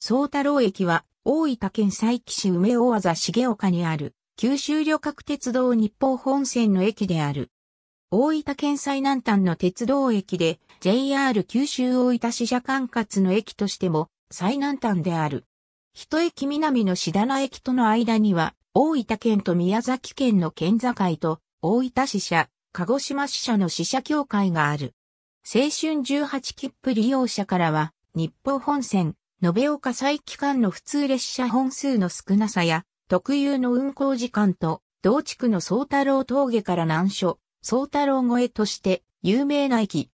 宗太郎駅は大分県佐伯市梅大技重岡にある九州旅客鉄道日報本線の駅である。大分県最南端の鉄道駅で JR 九州大分支社管轄の駅としても最南端である。一駅南の志田名駅との間には大分県と宮崎県の県境と大分支社、鹿児島支社の支社協会がある。青春18切符利用者からは日報本線、延岡再期間の普通列車本数の少なさや、特有の運行時間と、同地区の総太郎峠から難所、総太郎越えとして有名な駅。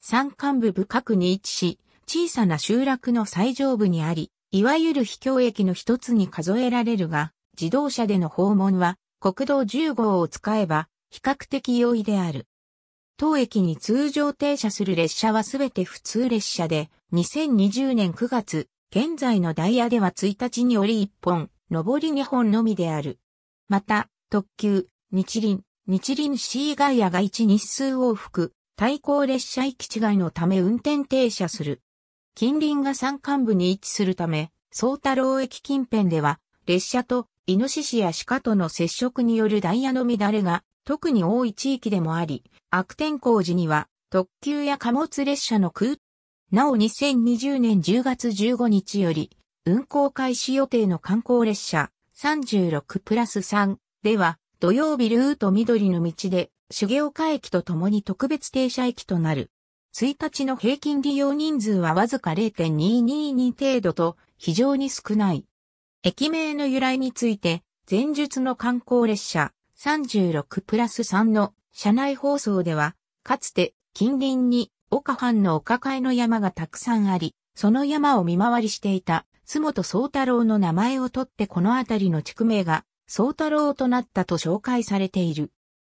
山間部部角に位置し、小さな集落の最上部にあり、いわゆる秘境駅の一つに数えられるが、自動車での訪問は国道10号を使えば比較的容易である。当駅に通常停車する列車はすべて普通列車で、2020年9月、現在のダイヤでは1日に折1本、上り2本のみである。また、特急、日輪、日輪 C ガイアが1日数往復、対向列車行き違いのため運転停車する。近隣が山間部に位置するため、総太郎駅近辺では、列車とイノシシや鹿との接触によるダイヤの乱れが特に多い地域でもあり、悪天候時には特急や貨物列車の空、なお2020年10月15日より、運行開始予定の観光列車36プラス3では、土曜日ルート緑の道で、重岡駅とともに特別停車駅となる。1日の平均利用人数はわずか0.222程度と非常に少ない。駅名の由来について、前述の観光列車36プラス3の車内放送では、かつて近隣に岡藩のお抱えの山がたくさんあり、その山を見回りしていた、須本宗太郎の名前を取ってこの辺りの地区名が、宗太郎となったと紹介されている。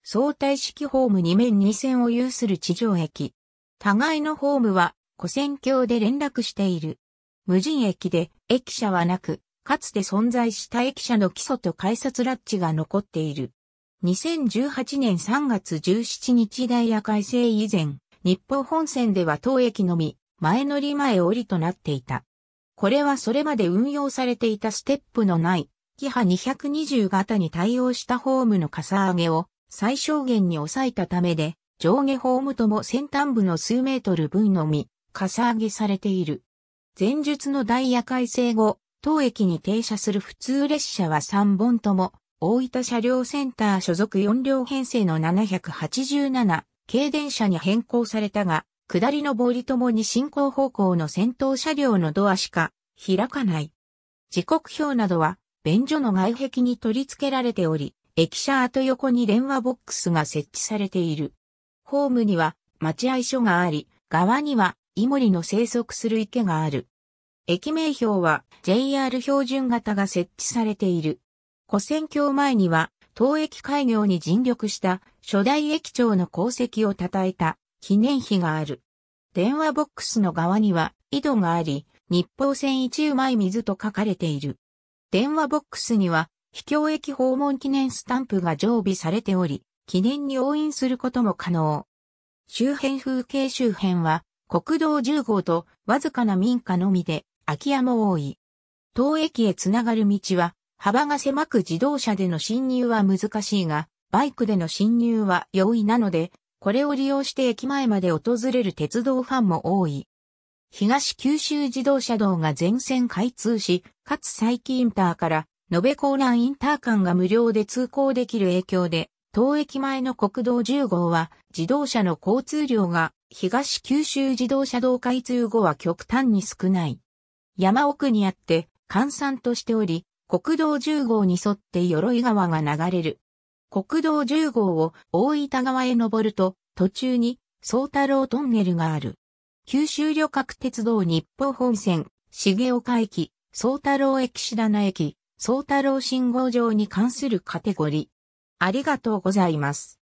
相対式ホーム2面2線を有する地上駅。互いのホームは、古線橋で連絡している。無人駅で、駅舎はなく、かつて存在した駅舎の基礎と改札ラッチが残っている。2018年3月17日ダイヤ改正以前、日報本線では当駅のみ、前乗り前降りとなっていた。これはそれまで運用されていたステップのない、キハ220型に対応したホームのかさ上げを最小限に抑えたためで、上下ホームとも先端部の数メートル分のみ、かさ上げされている。前述のダイヤ改正後、当駅に停車する普通列車は3本とも、大分車両センター所属4両編成の787軽電車に変更されたが、下りのりともに進行方向の先頭車両のドアしか開かない。時刻表などは便所の外壁に取り付けられており、駅舎跡横に電話ボックスが設置されている。ホームには待合所があり、側にはイモリの生息する池がある。駅名標は JR 標準型が設置されている。古戦橋前には、東駅開業に尽力した初代駅長の功績を称えた記念碑がある。電話ボックスの側には井戸があり、日報線一うまい水と書かれている。電話ボックスには、秘境駅訪問記念スタンプが常備されており、記念に応印することも可能。周辺風景周辺は、国道10号とわずかな民家のみで空き家も多い。当駅へつながる道は幅が狭く自動車での侵入は難しいが、バイクでの侵入は容易なので、これを利用して駅前まで訪れる鉄道ファンも多い。東九州自動車道が全線開通し、かつ最近インターから延べ港南インター間が無料で通行できる影響で、当駅前の国道10号は自動車の交通量が東九州自動車道開通後は極端に少ない。山奥にあって閑散としており、国道10号に沿って鎧川が流れる。国道10号を大分川へ登ると、途中に、宗太郎トンネルがある。九州旅客鉄道日報本線、重岡駅、宗太郎駅志棚駅、宗太郎信号場に関するカテゴリー。ありがとうございます。